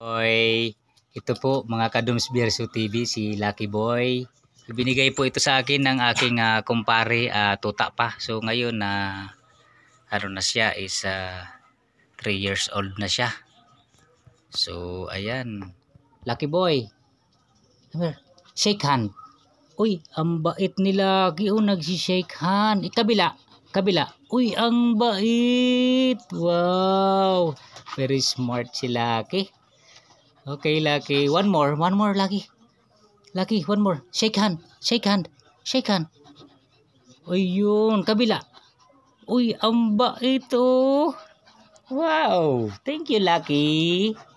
Oy, ito po mga Kadums Bierso TV, si Lucky Boy. Binigay po ito sa akin ng aking uh, kumpare uh, tuta pa. So ngayon na uh, ano na siya is 3 uh, ah, years old na siya. So ayan, Lucky Boy. Shake hand. Uy, ang bait nila. Giyo oh, nagsi-shake hand. Ikabila, eh, kabila. Uy, ang bait. Wow. Very smart si Lucky. Okay, Lucky. One more. One more, Lucky. Lucky, one more. Shake hand. Shake hand. Shake hand. Ayun, kabila. Uy, amba ito. Oh. Wow. Thank you, Lucky.